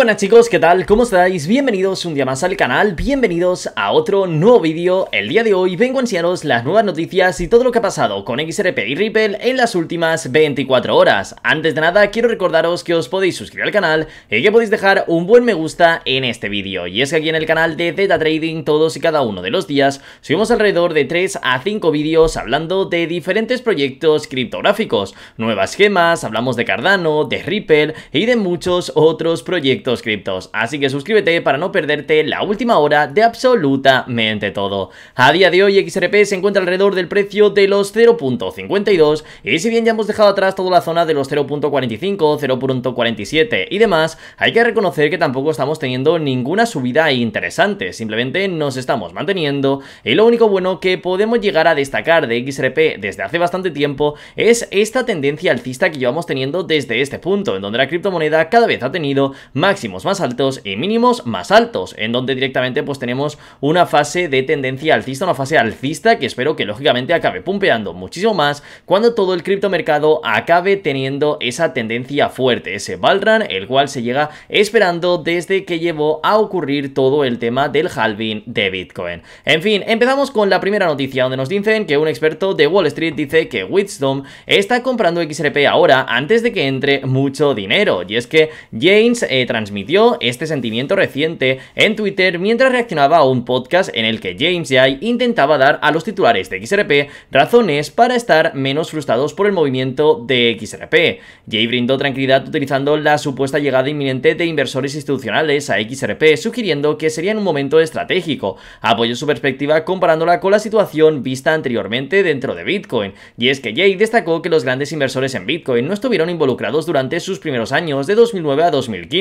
buenas chicos, ¿qué tal? ¿Cómo estáis? Bienvenidos un día más al canal, bienvenidos a otro nuevo vídeo. El día de hoy vengo a enseñaros las nuevas noticias y todo lo que ha pasado con XRP y Ripple en las últimas 24 horas. Antes de nada, quiero recordaros que os podéis suscribir al canal y que podéis dejar un buen me gusta en este vídeo. Y es que aquí en el canal de Zeta Trading, todos y cada uno de los días, subimos alrededor de 3 a 5 vídeos hablando de diferentes proyectos criptográficos, nuevas gemas, hablamos de Cardano, de Ripple y de muchos otros proyectos criptos, así que suscríbete para no perderte la última hora de absolutamente todo. A día de hoy XRP se encuentra alrededor del precio de los 0.52 y si bien ya hemos dejado atrás toda la zona de los 0.45, 0.47 y demás, hay que reconocer que tampoco estamos teniendo ninguna subida interesante, simplemente nos estamos manteniendo y lo único bueno que podemos llegar a destacar de XRP desde hace bastante tiempo es esta tendencia alcista que llevamos teniendo desde este punto, en donde la criptomoneda cada vez ha tenido máximo máximos más altos y mínimos más altos, en donde directamente pues tenemos una fase de tendencia alcista, una fase alcista que espero que lógicamente acabe pumpeando muchísimo más cuando todo el criptomercado acabe teniendo esa tendencia fuerte, ese Balran, el cual se llega esperando desde que llevó a ocurrir todo el tema del halving de Bitcoin. En fin, empezamos con la primera noticia donde nos dicen que un experto de Wall Street dice que Wisdom está comprando XRP ahora antes de que entre mucho dinero y es que James eh, transmitió este sentimiento reciente en Twitter mientras reaccionaba a un podcast en el que James Y intentaba dar a los titulares de XRP razones para estar menos frustrados por el movimiento de XRP. Jay brindó tranquilidad utilizando la supuesta llegada inminente de inversores institucionales a XRP, sugiriendo que sería en un momento estratégico. Apoyó su perspectiva comparándola con la situación vista anteriormente dentro de Bitcoin, y es que Jay destacó que los grandes inversores en Bitcoin no estuvieron involucrados durante sus primeros años de 2009 a 2015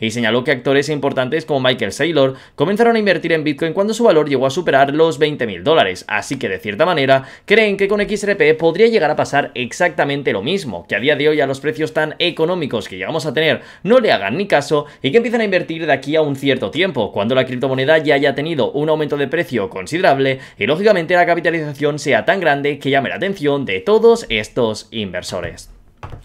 y señaló que actores importantes como Michael Saylor comenzaron a invertir en Bitcoin cuando su valor llegó a superar los 20.000 dólares, así que de cierta manera creen que con XRP podría llegar a pasar exactamente lo mismo, que a día de hoy a los precios tan económicos que llegamos a tener no le hagan ni caso y que empiecen a invertir de aquí a un cierto tiempo, cuando la criptomoneda ya haya tenido un aumento de precio considerable y lógicamente la capitalización sea tan grande que llame la atención de todos estos inversores.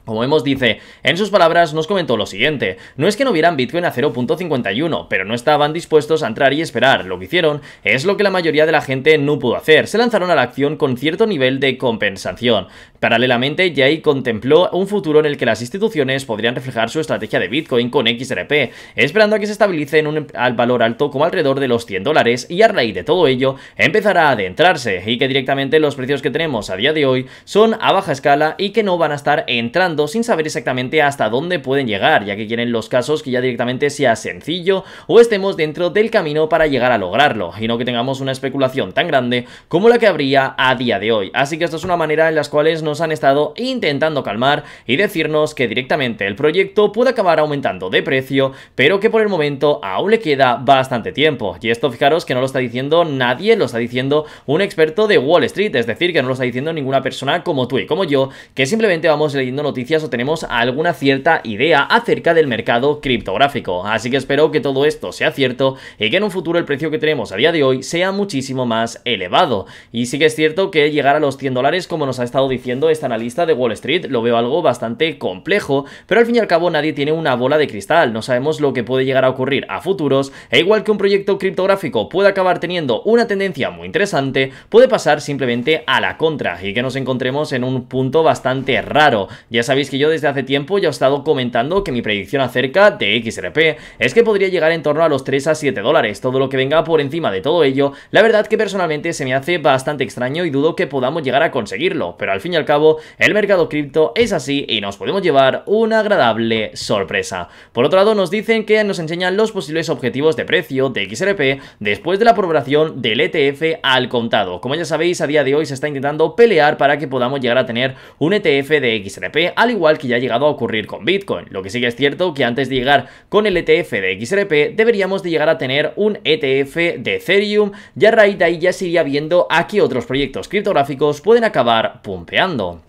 Como vemos dice, en sus palabras nos comentó lo siguiente, no es que no vieran Bitcoin a 0.51, pero no estaban dispuestos a entrar y esperar, lo que hicieron es lo que la mayoría de la gente no pudo hacer, se lanzaron a la acción con cierto nivel de compensación. Paralelamente, Jay contempló un futuro en el que las instituciones podrían reflejar su estrategia de Bitcoin con XRP, esperando a que se estabilice al valor alto como alrededor de los 100 dólares y a raíz de todo ello empezará a adentrarse y que directamente los precios que tenemos a día de hoy son a baja escala y que no van a estar en sin saber exactamente hasta dónde pueden llegar, ya que quieren los casos que ya directamente sea sencillo o estemos dentro del camino para llegar a lograrlo, y no que tengamos una especulación tan grande como la que habría a día de hoy. Así que esto es una manera en las cuales nos han estado intentando calmar y decirnos que directamente el proyecto puede acabar aumentando de precio, pero que por el momento aún le queda bastante tiempo. Y esto fijaros que no lo está diciendo nadie, lo está diciendo un experto de Wall Street, es decir, que no lo está diciendo ninguna persona como tú y como yo, que simplemente vamos leyendo noticias o tenemos alguna cierta idea acerca del mercado criptográfico. Así que espero que todo esto sea cierto y que en un futuro el precio que tenemos a día de hoy sea muchísimo más elevado. Y sí que es cierto que llegar a los 100 dólares, como nos ha estado diciendo esta analista de Wall Street, lo veo algo bastante complejo, pero al fin y al cabo nadie tiene una bola de cristal, no sabemos lo que puede llegar a ocurrir a futuros, e igual que un proyecto criptográfico puede acabar teniendo una tendencia muy interesante, puede pasar simplemente a la contra y que nos encontremos en un punto bastante raro, ya sabéis que yo desde hace tiempo ya he estado comentando que mi predicción acerca de XRP es que podría llegar en torno a los 3 a 7 dólares. Todo lo que venga por encima de todo ello, la verdad que personalmente se me hace bastante extraño y dudo que podamos llegar a conseguirlo. Pero al fin y al cabo, el mercado cripto es así y nos podemos llevar una agradable sorpresa. Por otro lado, nos dicen que nos enseñan los posibles objetivos de precio de XRP después de la aprobación del ETF al contado. Como ya sabéis, a día de hoy se está intentando pelear para que podamos llegar a tener un ETF de XRP al igual que ya ha llegado a ocurrir con Bitcoin. Lo que sí que es cierto que antes de llegar con el ETF de XRP, deberíamos de llegar a tener un ETF de Ethereum, y a raíz de ahí ya se viendo a qué otros proyectos criptográficos pueden acabar pumpeando.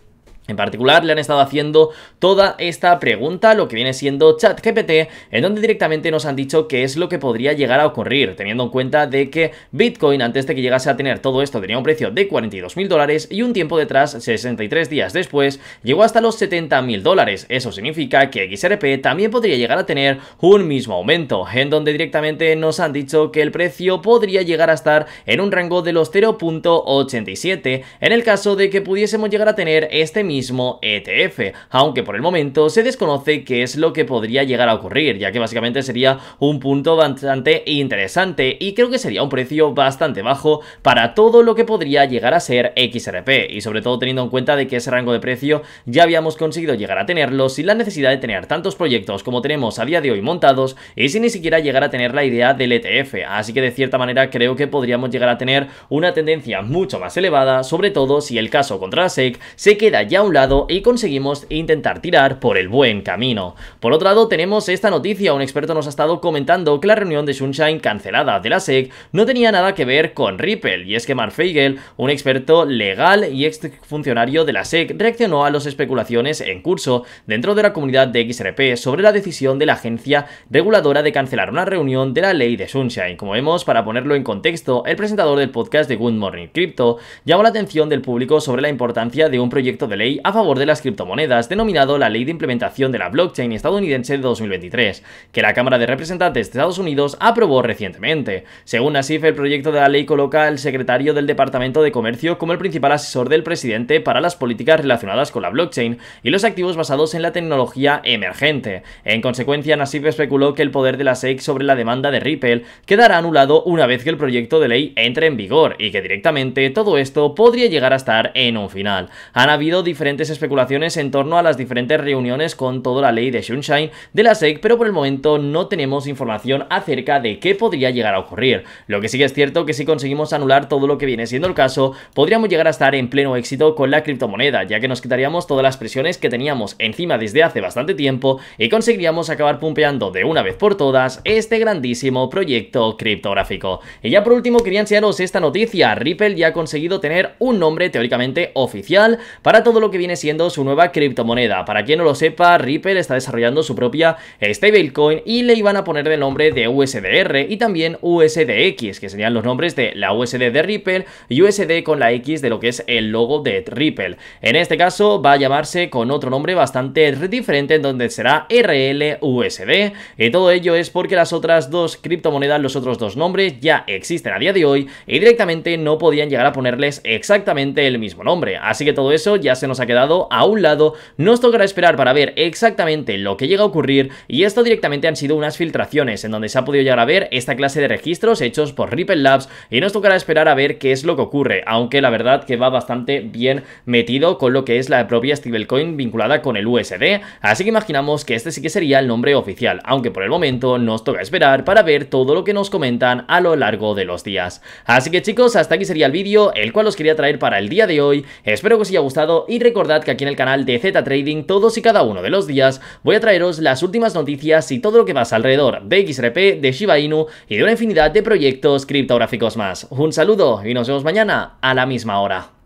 En particular, le han estado haciendo toda esta pregunta, lo que viene siendo ChatGPT, en donde directamente nos han dicho qué es lo que podría llegar a ocurrir, teniendo en cuenta de que Bitcoin, antes de que llegase a tener todo esto, tenía un precio de 42.000 dólares y un tiempo detrás, 63 días después, llegó hasta los 70.000 dólares. Eso significa que XRP también podría llegar a tener un mismo aumento, en donde directamente nos han dicho que el precio podría llegar a estar en un rango de los 0.87, en el caso de que pudiésemos llegar a tener este mismo ETF, aunque por el momento se desconoce qué es lo que podría llegar a ocurrir, ya que básicamente sería un punto bastante interesante y creo que sería un precio bastante bajo para todo lo que podría llegar a ser XRP y sobre todo teniendo en cuenta de que ese rango de precio ya habíamos conseguido llegar a tenerlo sin la necesidad de tener tantos proyectos como tenemos a día de hoy montados y sin ni siquiera llegar a tener la idea del ETF, así que de cierta manera creo que podríamos llegar a tener una tendencia mucho más elevada, sobre todo si el caso contra SEC se queda ya un lado y conseguimos intentar tirar por el buen camino. Por otro lado, tenemos esta noticia. Un experto nos ha estado comentando que la reunión de Sunshine cancelada de la SEC no tenía nada que ver con Ripple. Y es que Mark Feigel un experto legal y ex funcionario de la SEC, reaccionó a las especulaciones en curso dentro de la comunidad de XRP sobre la decisión de la agencia reguladora de cancelar una reunión de la ley de Sunshine. Como vemos, para ponerlo en contexto, el presentador del podcast de Good Morning Crypto llamó la atención del público sobre la importancia de un proyecto de ley a favor de las criptomonedas, denominado la Ley de Implementación de la Blockchain Estadounidense de 2023, que la Cámara de Representantes de Estados Unidos aprobó recientemente. Según Asif, el proyecto de la ley coloca al secretario del Departamento de Comercio como el principal asesor del presidente para las políticas relacionadas con la blockchain y los activos basados en la tecnología emergente. En consecuencia, Nasif especuló que el poder de la SEC sobre la demanda de Ripple quedará anulado una vez que el proyecto de ley entre en vigor y que directamente todo esto podría llegar a estar en un final. Han habido diferentes especulaciones en torno a las diferentes reuniones con toda la ley de Sunshine de la SEC, pero por el momento no tenemos información acerca de qué podría llegar a ocurrir. Lo que sí que es cierto que si conseguimos anular todo lo que viene siendo el caso, podríamos llegar a estar en pleno éxito con la criptomoneda, ya que nos quitaríamos todas las presiones que teníamos encima desde hace bastante tiempo y conseguiríamos acabar pumpeando de una vez por todas este grandísimo proyecto criptográfico. Y ya por último quería enseñaros esta noticia, Ripple ya ha conseguido tener un nombre teóricamente oficial para todo lo que viene siendo su nueva criptomoneda. Para quien no lo sepa, Ripple está desarrollando su propia eh, stablecoin y le iban a poner el nombre de USDR y también USDX, que serían los nombres de la USD de Ripple y USD con la X de lo que es el logo de Ripple. En este caso va a llamarse con otro nombre bastante diferente en donde será RLUSD y todo ello es porque las otras dos criptomonedas, los otros dos nombres ya existen a día de hoy y directamente no podían llegar a ponerles exactamente el mismo nombre. Así que todo eso ya se nos ha quedado a un lado, nos tocará esperar para ver exactamente lo que llega a ocurrir y esto directamente han sido unas filtraciones en donde se ha podido llegar a ver esta clase de registros hechos por Ripple Labs y nos tocará esperar a ver qué es lo que ocurre, aunque la verdad que va bastante bien metido con lo que es la propia stablecoin vinculada con el USD, así que imaginamos que este sí que sería el nombre oficial, aunque por el momento nos toca esperar para ver todo lo que nos comentan a lo largo de los días. Así que chicos, hasta aquí sería el vídeo, el cual os quería traer para el día de hoy, espero que os haya gustado y recordad que aquí en el canal de Z Trading todos y cada uno de los días voy a traeros las últimas noticias y todo lo que pasa alrededor de XRP, de Shiba Inu y de una infinidad de proyectos criptográficos más. Un saludo y nos vemos mañana a la misma hora.